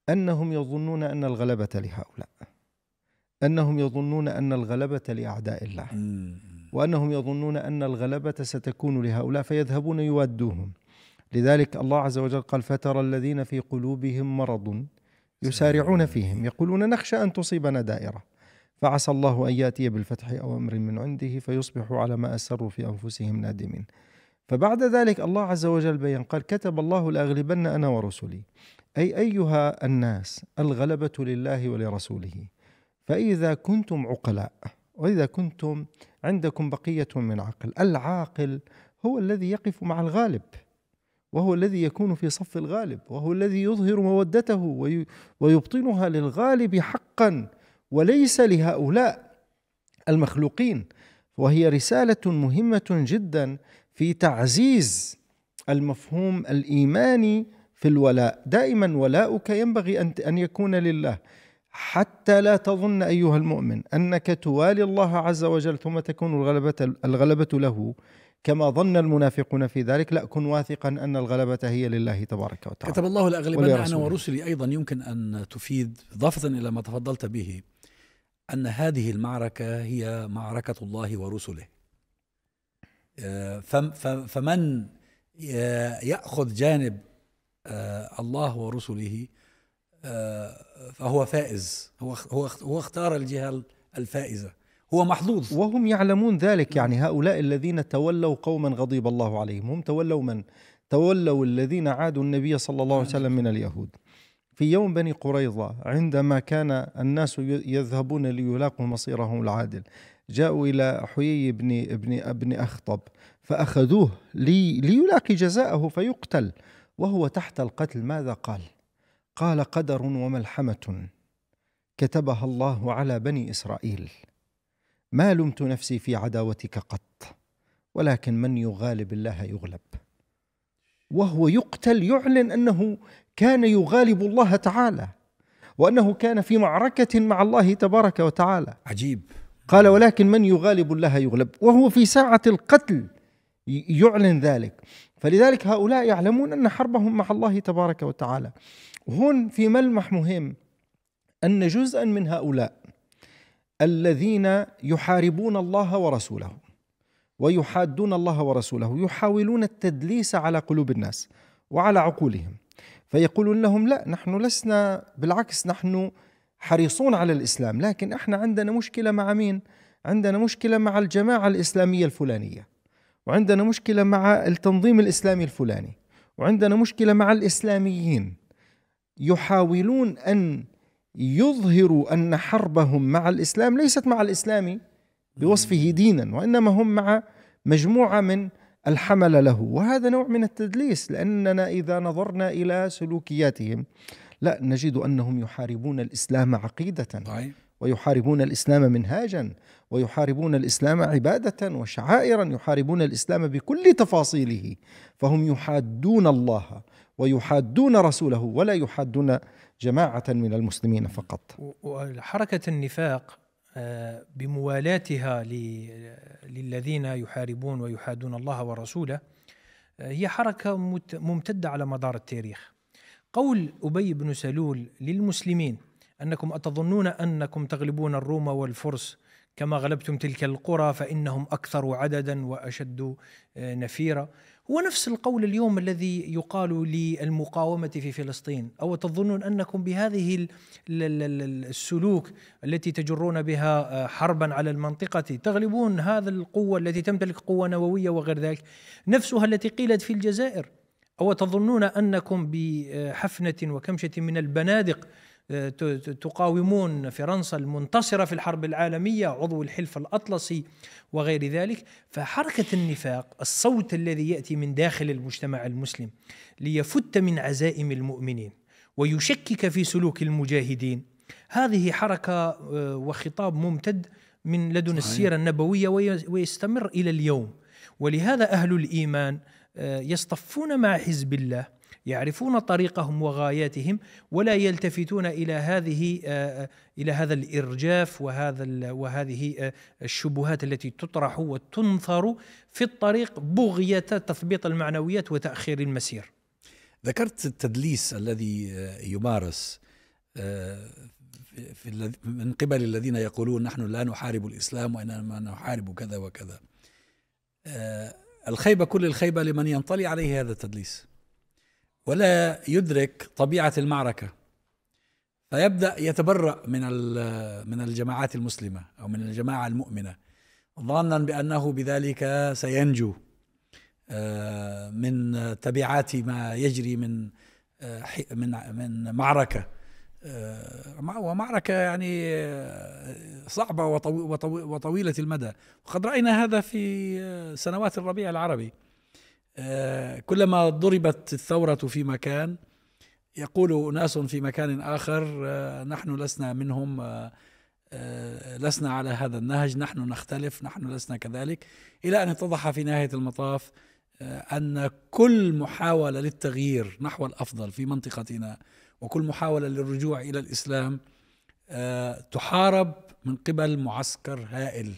انهم يظنون ان الغلبه لهؤلاء أنهم يظنون أن الغلبة لأعداء الله وأنهم يظنون أن الغلبة ستكون لهؤلاء فيذهبون يوادوهم لذلك الله عز وجل قال فترى الذين في قلوبهم مرض يسارعون فيهم يقولون نخشى أن تصيبنا دائرة فعسى الله أن يأتي بالفتح أو أمر من عنده فيصبحوا على ما أسروا في أنفسهم نادمين فبعد ذلك الله عز وجل بين قال كتب الله لأغلبن أنا ورسلي أي أيها الناس الغلبة لله ولرسوله فإذا كنتم عقلاء وإذا كنتم عندكم بقية من عقل العاقل هو الذي يقف مع الغالب وهو الذي يكون في صف الغالب وهو الذي يظهر مودته ويبطنها للغالب حقا وليس لهؤلاء المخلوقين وهي رسالة مهمة جدا في تعزيز المفهوم الإيماني في الولاء دائما ولاؤك ينبغي أن يكون لله حتى لا تظن ايها المؤمن انك توالي الله عز وجل ثم تكون الغلبه الغلبه له كما ظن المنافقون في ذلك لا كن واثقا ان الغلبه هي لله تبارك وتعالى كتب الله لاغلبن انا ورسلي ايضا يمكن ان تفيد اضافه الى ما تفضلت به ان هذه المعركه هي معركه الله ورسله آه، فمن آه، ياخذ جانب آه، الله ورسله فهو فائز هو هو هو اختار الجهه الفائزه هو محظوظ وهم يعلمون ذلك يعني هؤلاء الذين تولوا قوما غضب الله عليهم هم تولوا من تولوا الذين عادوا النبي صلى الله عليه وسلم من اليهود في يوم بني قريظة عندما كان الناس يذهبون ليلاقوا مصيرهم العادل جاءوا إلى حيي بن ابن ابن أخطب فأخذوه لي ليلاقي جزاءه فيقتل وهو تحت القتل ماذا قال؟ قال قدر وملحمه كتبها الله على بني اسرائيل ما لمت نفسي في عداوتك قط ولكن من يغالب الله يغلب وهو يقتل يعلن انه كان يغالب الله تعالى وانه كان في معركه مع الله تبارك وتعالى عجيب قال ولكن من يغالب الله يغلب وهو في ساعه القتل يعلن ذلك فلذلك هؤلاء يعلمون ان حربهم مع الله تبارك وتعالى هون في ملمح مهم أن جزءا من هؤلاء الذين يحاربون الله ورسوله ويحادون الله ورسوله يحاولون التدليس على قلوب الناس وعلى عقولهم فيقولون لهم لا نحن لسنا بالعكس نحن حريصون على الإسلام لكن احنا عندنا مشكلة مع مين؟ عندنا مشكلة مع الجماعة الإسلامية الفلانية وعندنا مشكلة مع التنظيم الإسلامي الفلاني وعندنا مشكلة مع الإسلاميين يحاولون ان يظهروا ان حربهم مع الاسلام ليست مع الاسلام بوصفه دينا وانما هم مع مجموعه من الحمل له وهذا نوع من التدليس لاننا اذا نظرنا الى سلوكياتهم لا نجد انهم يحاربون الاسلام عقيده طيب. ويحاربون الاسلام منهاجا ويحاربون الاسلام عباده وشعائرا يحاربون الاسلام بكل تفاصيله فهم يحادون الله ويحادون رسوله ولا يحادون جماعة من المسلمين فقط وحركة النفاق آه، بموالاتها للذين يحاربون ويحادون الله ورسوله آه، هي حركة ممتدة على مدار التاريخ قول أبي بن سلول للمسلمين أنكم أتظنون أنكم تغلبون الروم والفرس كما غلبتم تلك القرى فإنهم أكثر عددا وأشد آه، نفيرا هو نفس القول اليوم الذي يقال للمقاومة في فلسطين أو تظنون أنكم بهذه السلوك التي تجرون بها آه، حربا على المنطقة تغلبون هذا القوة التي تمتلك قوة نووية وغير ذلك نفسها التي قيلت في الجزائر أو تظنون أنكم بحفنة وكمشة من البنادق آه، تقاومون فرنسا المنتصرة في الحرب العالمية عضو الحلف الأطلسي وغير ذلك فحركة النفاق الصوت الذي يأتي من داخل المجتمع المسلم ليفت من عزائم المؤمنين ويشكك في سلوك المجاهدين هذه حركة آه، وخطاب ممتد من لدن صحيح. السيرة النبوية ويستمر إلى اليوم ولهذا أهل الإيمان آه، يصطفون مع حزب الله يعرفون طريقهم وغاياتهم ولا يلتفتون الى هذه آه، آه، الى هذا الارجاف وهذا وهذه آه، الشبهات التي تطرح وتنثر في الطريق بغيه تثبيط المعنويات وتاخير المسير. ذكرت التدليس الذي يمارس في من قبل الذين يقولون نحن لا نحارب الاسلام وانما نحارب كذا وكذا. الخيبه كل الخيبه لمن ينطلي عليه هذا التدليس. ولا يدرك طبيعه المعركه فيبدا يتبرا من من الجماعات المسلمه او من الجماعه المؤمنه ظانا بانه بذلك سينجو آه، من تبعات ما يجري من آه، من من معركه آه، ومعركه يعني صعبه وطويله المدى وقد راينا هذا في سنوات الربيع العربي آه، كلما ضربت الثورة في مكان يقول أناس في مكان آخر آه، نحن لسنا منهم آه، لسنا على هذا النهج نحن نختلف نحن لسنا كذلك إلى أن اتضح في نهاية المطاف أن كل محاولة للتغيير نحو الأفضل في منطقتنا وكل محاولة للرجوع إلى الإسلام تحارب من قبل معسكر هائل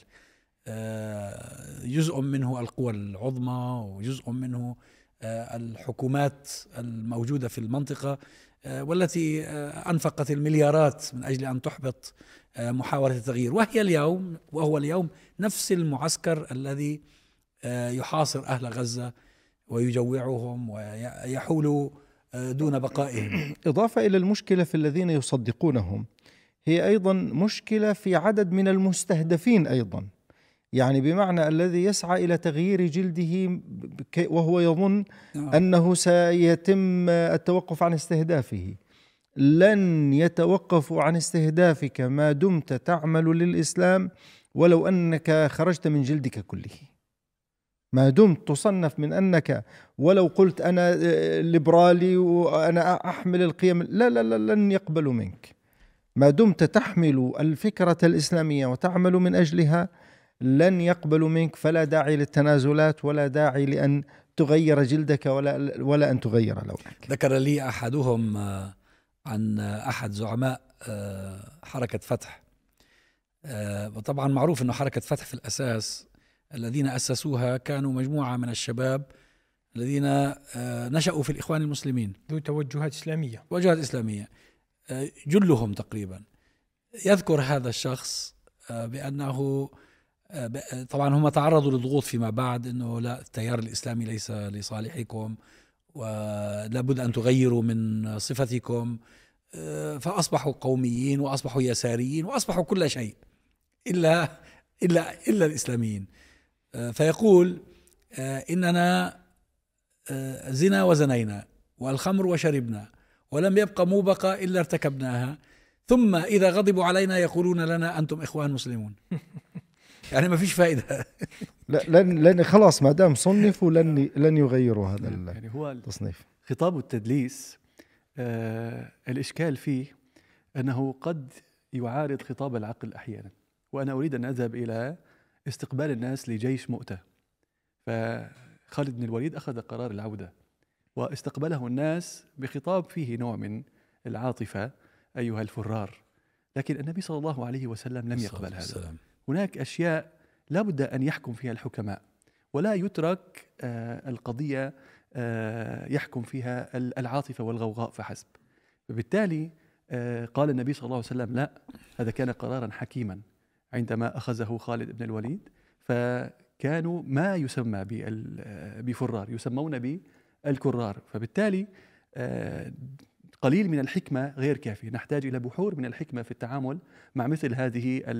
آه، جزء منه القوى العظمى وجزء منه آه، الحكومات الموجوده في المنطقه آه، والتي انفقت المليارات من اجل ان تحبط محاوله التغيير وهي اليوم وهو اليوم نفس المعسكر الذي يحاصر اهل غزه ويجوعهم ويحول دون بقائهم اضافه الى المشكله في الذين يصدقونهم هي ايضا مشكله في عدد من المستهدفين ايضا يعني بمعنى الذي يسعى الى تغيير جلده وهو يظن نعم. انه سيتم التوقف عن استهدافه لن يتوقفوا عن استهدافك ما دمت تعمل للاسلام ولو انك خرجت من جلدك كله ما دمت تصنف من انك ولو قلت انا ليبرالي وانا احمل القيم لا لا لا لن يقبلوا منك ما دمت تحمل الفكره الاسلاميه وتعمل من اجلها لن يقبلوا منك فلا داعي للتنازلات ولا داعي لأن تغير جلدك ولا ولا أن تغير لونك ذكر لي أحدهم آه، عن أحد زعماء آه، حركة فتح آه، وطبعا معروف أن حركة فتح في الأساس الذين أسسوها كانوا مجموعة من الشباب الذين نشأوا في الإخوان المسلمين ذو توجهات إسلامية توجهات إسلامية جلهم تقريبا يذكر هذا الشخص بأنه آه، آه، طبعا هم تعرضوا لضغوط فيما بعد انه لا التيار الاسلامي ليس لصالحكم ولابد ان تغيروا من صفتكم آه، فاصبحوا قوميين واصبحوا يساريين واصبحوا كل شيء الا الا الا الاسلاميين فيقول اننا زنا وزنينا والخمر وشربنا ولم يبقى موبقه الا ارتكبناها ثم اذا غضبوا علينا يقولون لنا انتم اخوان مسلمون *laughs* يعني ما فيش فائده *laughs* لا لن لن خلاص ما دام صنفوا لن لن يغيروا هذا يعني هو التصنيف خطاب التدليس آه الاشكال فيه انه قد يعارض خطاب العقل احيانا وانا اريد ان اذهب الى استقبال الناس لجيش مؤتة فخالد بن الوليد اخذ قرار العوده واستقبله الناس بخطاب فيه نوع من العاطفه ايها الفرار لكن النبي صلى الله عليه وسلم لم يقبل هذا هناك أشياء لا بد أن يحكم فيها الحكماء ولا يترك آه، القضية آه، يحكم فيها العاطفة والغوغاء فحسب فبالتالي آه، قال النبي صلى الله عليه وسلم لا هذا كان قرارا حكيما عندما أخذه خالد بن الوليد فكانوا ما يسمى بفرار يسمون بالكرار فبالتالي قليل من الحكمة غير كافي نحتاج إلى بحور من الحكمة في التعامل مع مثل هذه آه،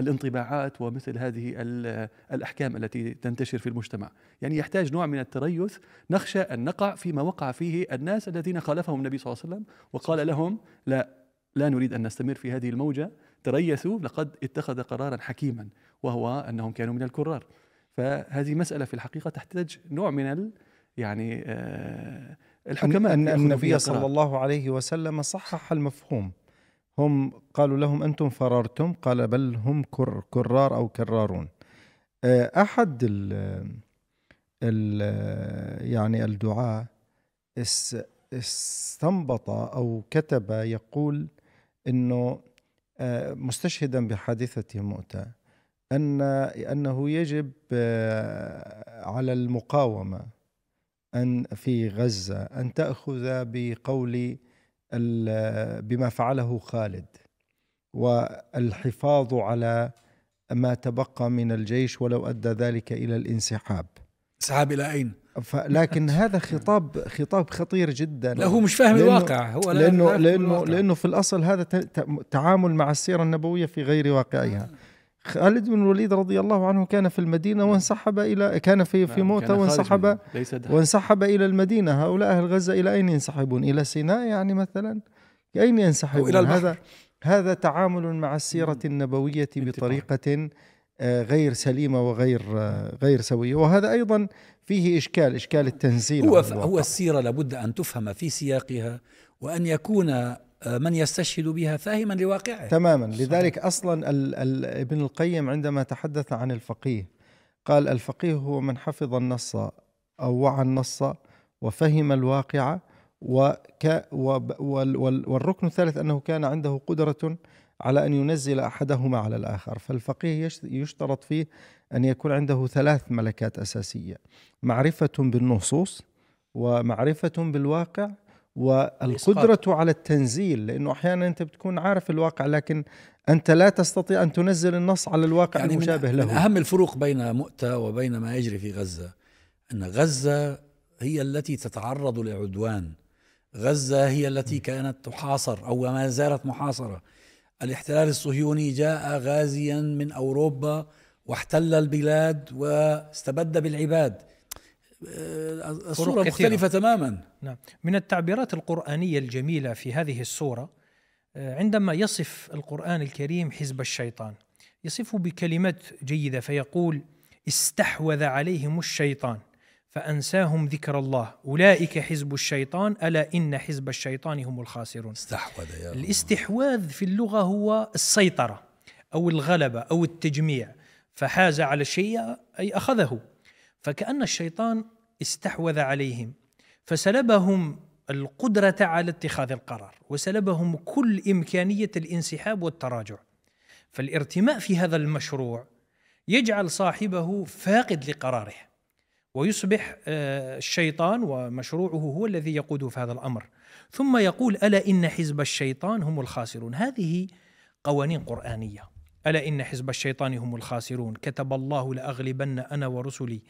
الانطباعات ومثل هذه آه، الأحكام التي تنتشر في المجتمع يعني يحتاج نوع من التريث نخشى أن نقع فيما وقع فيه الناس الذين خالفهم النبي صلى الله عليه وسلم وقال لهم لا لا نريد أن نستمر في هذه الموجة تريثوا لقد اتخذ قرارا حكيما وهو أنهم كانوا من الكرار فهذه مسألة في الحقيقة تحتاج نوع من يعني آه الحكماء أن, النبي صلى الله عليه وسلم صحح المفهوم هم قالوا لهم أنتم فررتم قال بل هم كر كرار أو كرارون آه، أحد ال ال يعني الدعاء استنبط أو كتب يقول أنه آه، مستشهدا بحادثة مؤتة أن أنه يجب آه، على المقاومة أن في غزة أن تأخذ بقول بما فعله خالد والحفاظ على ما تبقى من الجيش ولو أدى ذلك إلى الانسحاب انسحاب إلى أين؟ لكن هذا خطاب خطاب خطير جدا لا هو مش فاهم لأنه الواقع هو لأنه, لأنه, لأنه, الواقع. لأنه في الأصل هذا تعامل مع السيرة النبوية في غير واقعها خالد بن الوليد رضي الله عنه كان في المدينة نعم. وانسحب إلى كان في في نعم، موته وانسحب وانسحب إلى المدينة هؤلاء أهل غزة إلى أين ينسحبون إلى سيناء يعني مثلا أين ينسحبون هذا هذا تعامل مع السيرة النبوية بطريقة آه، غير سليمة وغير آه، غير سوية وهذا أيضا فيه إشكال إشكال التنزيل هو, هو السيرة لابد أن تفهم في سياقها وأن يكون آه، من يستشهد بها فاهما لواقعه تماما لذلك أصلا الـ الـ ابن القيم عندما تحدث عن الفقيه قال الفقيه هو من حفظ النص أو وعى النص وفهم الواقع وك والركن الثالث أنه كان عنده قدرة على أن ينزل أحدهما على الآخر فالفقيه يشترط فيه أن يكون عنده ثلاث ملكات أساسية معرفة بالنصوص ومعرفة بالواقع والقدرة على التنزيل لأنه أحيانا أنت بتكون عارف الواقع لكن أنت لا تستطيع أن تنزل النص على الواقع يعني المشابه من له من أهم الفروق بين مؤتة وبين ما يجري في غزة أن غزة هي التي تتعرض لعدوان غزة هي التي كانت تحاصر أو ما زالت محاصرة الاحتلال الصهيوني جاء غازيا من أوروبا واحتل البلاد واستبد بالعباد آه، الصورة مختلفة كثيرة. تماما نعم من التعبيرات القرآنية الجميلة في هذه الصورة آه، عندما يصف القرآن الكريم حزب الشيطان يصفه بكلمات جيدة فيقول استحوذ عليهم الشيطان فأنساهم ذكر الله أولئك حزب الشيطان ألا إن حزب الشيطان هم الخاسرون استحوذ يا الاستحواذ في اللغة هو السيطرة أو الغلبة أو التجميع فحاز على شيء أي أخذه فكأن الشيطان استحوذ عليهم فسلبهم القدرة على اتخاذ القرار وسلبهم كل إمكانية الانسحاب والتراجع فالارتماء في هذا المشروع يجعل صاحبه فاقد لقراره ويصبح آه، الشيطان ومشروعه هو الذي يقوده في هذا الأمر ثم يقول ألا إن حزب الشيطان هم الخاسرون هذه قوانين قرآنية ألا إن حزب الشيطان هم الخاسرون كتب الله لأغلبن أنا ورسلي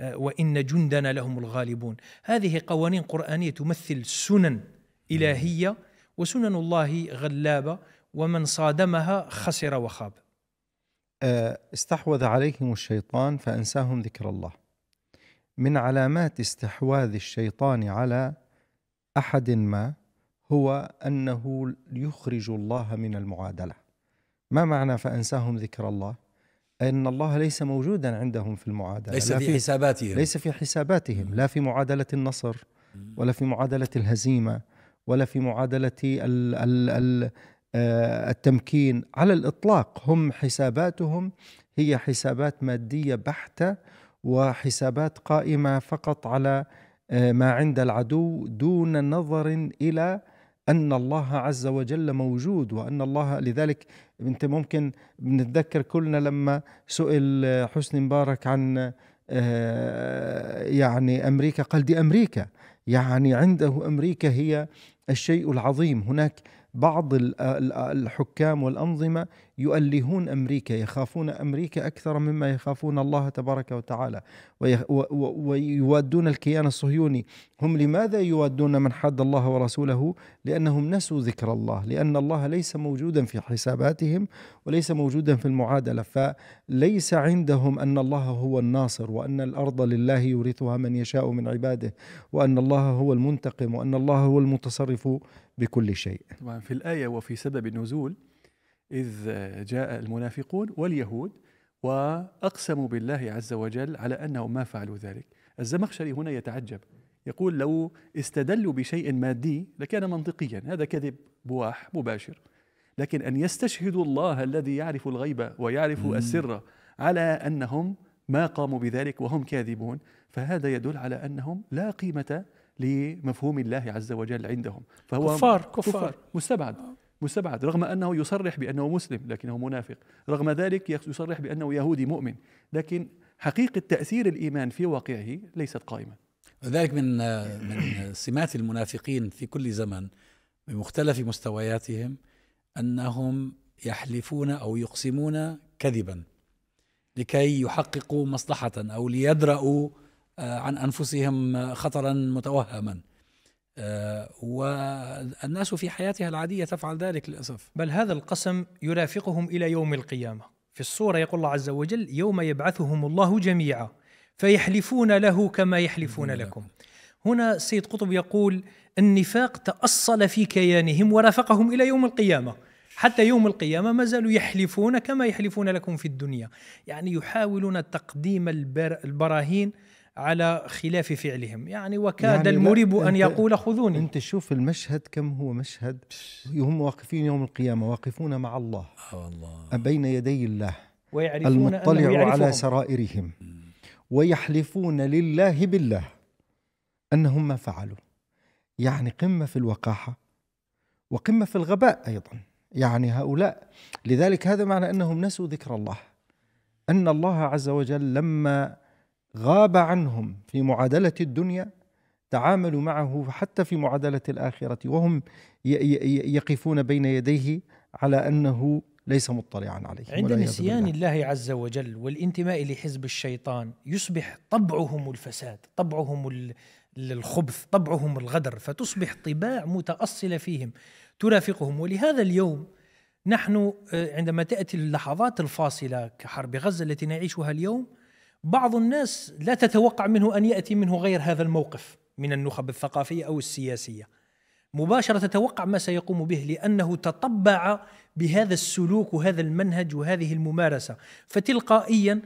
آه، وإن جندنا لهم الغالبون هذه قوانين قرآنية تمثل سنن إلهية وسنن الله غلابة ومن صادمها خسر وخاب آه، استحوذ عليهم الشيطان فأنساهم ذكر الله من علامات استحواذ الشيطان على أحد ما هو أنه يخرج الله من المعادلة ما معنى فأنساهم ذكر الله أن الله ليس موجودا عندهم في المعادلة ليس في, حساباتهم ليس في حساباتهم لا في معادلة النصر ولا في معادلة الهزيمة ولا في معادلة الـ الـ الـ آه، التمكين على الإطلاق هم حساباتهم هي حسابات مادية بحتة وحسابات قائمة فقط على آه، ما عند العدو دون نظر إلى ان الله عز وجل موجود وان الله لذلك انت ممكن نتذكر كلنا لما سئل حسني مبارك عن آه، يعني امريكا قال دي امريكا يعني عنده امريكا هي الشيء العظيم هناك بعض الحكام والأنظمة يؤلهون أمريكا يخافون أمريكا أكثر مما يخافون الله تبارك وتعالى ويوادون الكيان الصهيوني هم لماذا يوادون من حد الله ورسوله لأنهم نسوا ذكر الله لأن الله ليس موجودا في حساباتهم وليس موجودا في المعادلة فليس عندهم أن الله هو الناصر وأن الأرض لله يورثها من يشاء من عباده وأن الله هو المنتقم وأن الله هو المتصرف بكل شيء طبعا في الآية وفي سبب النزول إذ جاء المنافقون واليهود وأقسموا بالله عز وجل على أنهم ما فعلوا ذلك الزمخشري هنا يتعجب يقول لو استدلوا بشيء مادي لكان منطقيا هذا كذب بواح مباشر لكن أن يستشهدوا الله الذي يعرف الغيب ويعرف السر على أنهم ما قاموا بذلك وهم كاذبون فهذا يدل على أنهم لا قيمة لمفهوم الله عز وجل عندهم فهو كفار كفار, كفار مستبعد مستبعد رغم أنه يصرح بأنه مسلم لكنه منافق رغم ذلك يصرح بأنه يهودي مؤمن لكن حقيقة تأثير الإيمان في واقعه ليست قائمة ذلك من من سمات المنافقين في كل زمن بمختلف مستوياتهم أنهم يحلفون أو يقسمون كذبا لكي يحققوا مصلحة أو ليدرؤوا آه، عن انفسهم خطرا متوهما آه، والناس في حياتها العاديه تفعل ذلك للاسف بل هذا القسم يرافقهم الى يوم القيامه في الصوره يقول الله عز وجل يوم يبعثهم الله جميعا فيحلفون له كما يحلفون لكم هنا سيد قطب يقول النفاق تأصل في كيانهم ورافقهم إلى يوم القيامة حتى يوم القيامة ما زالوا يحلفون كما يحلفون لكم في الدنيا يعني يحاولون تقديم البراهين على خلاف فعلهم يعني وكاد يعني المريب أن يقول خذوني أنت شوف المشهد كم هو مشهد هم واقفين يوم القيامة واقفون مع الله آه، الله بين يدي الله ويعرفون المطلع على سرائرهم ويحلفون لله بالله أنهم ما فعلوا يعني قمة في الوقاحة وقمة في الغباء أيضا يعني هؤلاء لذلك هذا معنى أنهم نسوا ذكر الله أن الله عز وجل لما غاب عنهم في معادله الدنيا تعاملوا معه حتى في معادله الاخره وهم يقفون بين يديه على انه ليس مطلعا عليه عند نسيان الله عز وجل والانتماء لحزب الشيطان يصبح طبعهم الفساد طبعهم الخبث طبعهم الغدر فتصبح طباع متأصلة فيهم ترافقهم ولهذا اليوم نحن آه، عندما تأتي اللحظات الفاصلة كحرب غزة التي نعيشها اليوم بعض الناس لا تتوقع منه ان ياتي منه غير هذا الموقف من النخب الثقافيه او السياسيه مباشره تتوقع ما سيقوم به لانه تطبع بهذا السلوك وهذا المنهج وهذه الممارسه فتلقائيا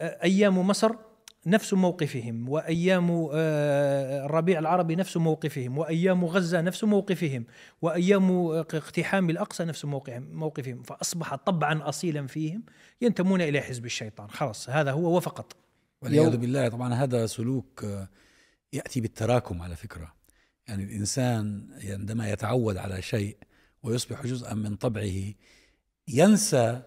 آه، ايام مصر نفس موقفهم وايام آه، الربيع العربي نفس موقفهم وايام غزه نفس موقفهم وايام آه، اقتحام الاقصى نفس موقفهم فاصبح طبعا اصيلا فيهم ينتمون الى حزب الشيطان خلاص هذا هو وفقط والعياذ بالله طبعا هذا سلوك آه، ياتي بالتراكم على فكره يعني الانسان عندما يتعود على شيء ويصبح جزءا من طبعه ينسى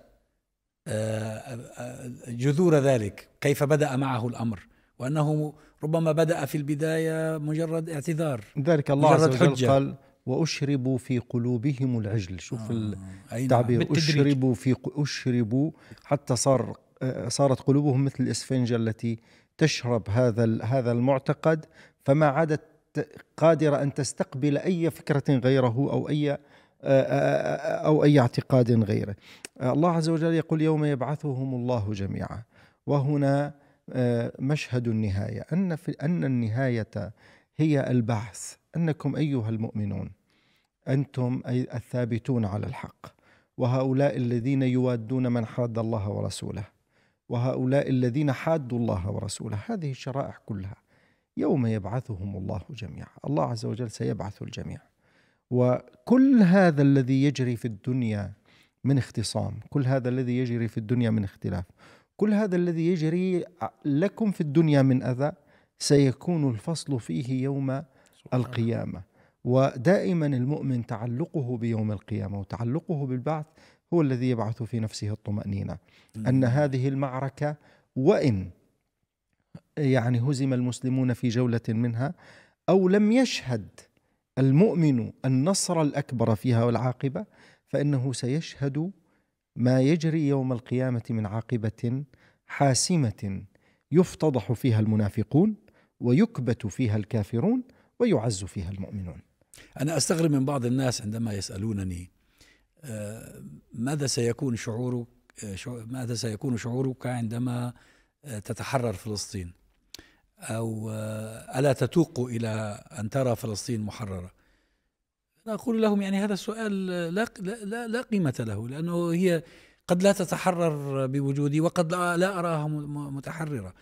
جذور ذلك كيف بدأ معه الأمر وأنه ربما بدأ في البداية مجرد اعتذار ذلك الله مجرد عز وجل حجة. قال وأشربوا في قلوبهم العجل شوف آه نعم. التعبير أشربوا في أشربوا حتى صار آه، صارت قلوبهم مثل الإسفنجة التي تشرب هذا هذا المعتقد فما عادت قادرة أن تستقبل أي فكرة غيره أو أي آه، آه، آه، أو أي اعتقاد غيره الله عز وجل يقول يوم يبعثهم الله جميعا وهنا مشهد النهاية أن, في أن النهاية هي البعث أنكم أيها المؤمنون أنتم الثابتون على الحق وهؤلاء الذين يوادون من حاد الله ورسوله وهؤلاء الذين حادوا الله ورسوله هذه الشرائح كلها يوم يبعثهم الله جميعا الله عز وجل سيبعث الجميع وكل هذا الذي يجري في الدنيا من اختصام كل هذا الذي يجري في الدنيا من اختلاف كل هذا الذي يجري لكم في الدنيا من أذى سيكون الفصل فيه يوم القيامة ودائما المؤمن تعلقه بيوم القيامة وتعلقه بالبعث هو الذي يبعث في نفسه الطمأنينة أن هذه المعركة وإن يعني هزم المسلمون في جولة منها أو لم يشهد المؤمن النصر الاكبر فيها والعاقبه فانه سيشهد ما يجري يوم القيامه من عاقبه حاسمه يفتضح فيها المنافقون ويكبت فيها الكافرون ويعز فيها المؤمنون. انا استغرب من بعض الناس عندما يسالونني آه، ماذا سيكون شعورك آه، ماذا سيكون شعورك عندما آه، تتحرر فلسطين؟ أو آه، ألا تتوق إلى أن ترى فلسطين محررة أقول لهم يعني هذا السؤال لا, لا, لا قيمة له لأنه هي قد لا تتحرر بوجودي وقد لا أراها متحررة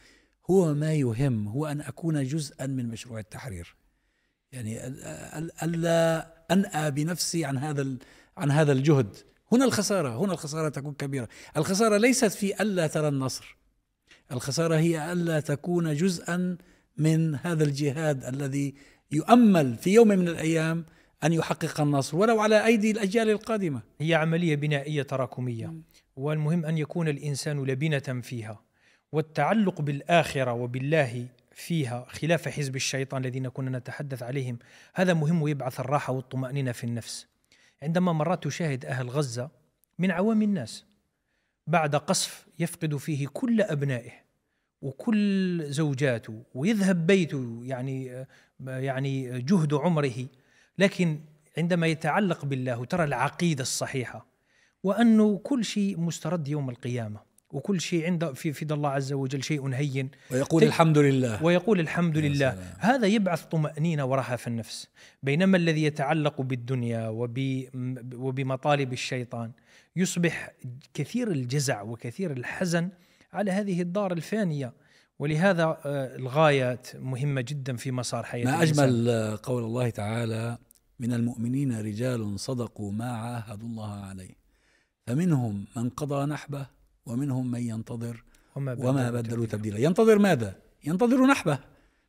هو ما يهم هو أن أكون جزءا من مشروع التحرير يعني ألا أنأى بنفسي عن هذا عن هذا الجهد هنا الخسارة هنا الخسارة تكون كبيرة الخسارة ليست في ألا ترى النصر الخسارة هي ألا تكون جزءا من هذا الجهاد الذي يؤمل في يوم من الأيام أن يحقق النصر ولو على أيدي الأجيال القادمة هي عملية بنائية تراكمية نعم. والمهم أن يكون الإنسان لبنة فيها والتعلق بالآخرة وبالله فيها خلاف حزب الشيطان الذين كنا نتحدث عليهم هذا مهم ويبعث الراحة والطمأنينة في النفس عندما مرات تشاهد أهل غزة من عوام الناس بعد قصف يفقد فيه كل أبنائه وكل زوجاته ويذهب بيته يعني يعني جهد عمره لكن عندما يتعلق بالله ترى العقيدة الصحيحة وأنه كل شيء مسترد يوم القيامة وكل شيء عند في في الله عز وجل شيء هين ويقول الحمد لله ويقول الحمد لله سلام. هذا يبعث طمأنينة وراحة في النفس بينما الذي يتعلق بالدنيا وب وبمطالب الشيطان يصبح كثير الجزع وكثير الحزن على هذه الدار الفانيه ولهذا آه، الغايات مهمه جدا في مسار حياه ما الإنسان. اجمل آه، قول الله تعالى من المؤمنين رجال صدقوا ما عاهدوا الله عليه فمنهم من قضى نحبه ومنهم من ينتظر وما بدلوا, وما بدلوا تبديلا ينتظر ماذا ينتظر نحبه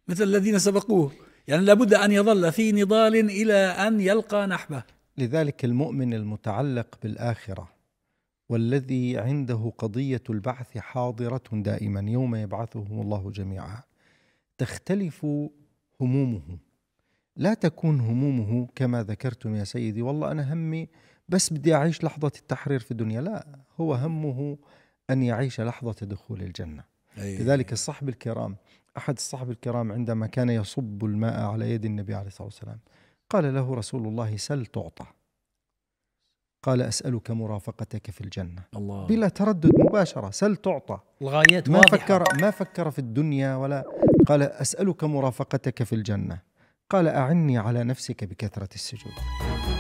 مثل الذين سبقوه يعني لابد ان يظل في نضال الى ان يلقى نحبه لذلك المؤمن المتعلق بالاخره والذي عنده قضيه البعث حاضره دائما يوم يبعثهم الله جميعا تختلف همومه لا تكون همومه كما ذكرتم يا سيدي والله انا همي بس بدي اعيش لحظه التحرير في الدنيا لا هو همه ان يعيش لحظه دخول الجنه أيه. لذلك الصحب الكرام احد الصحب الكرام عندما كان يصب الماء على يد النبي عليه الصلاه والسلام قال له رسول الله سل تعطى قال أسألك مرافقتك في الجنة الله. بلا تردد مباشرة سل تعطى الغايات ما واضحة. فكر ما فكر في الدنيا ولا قال أسألك مرافقتك في الجنة قال أعني على نفسك بكثرة السجود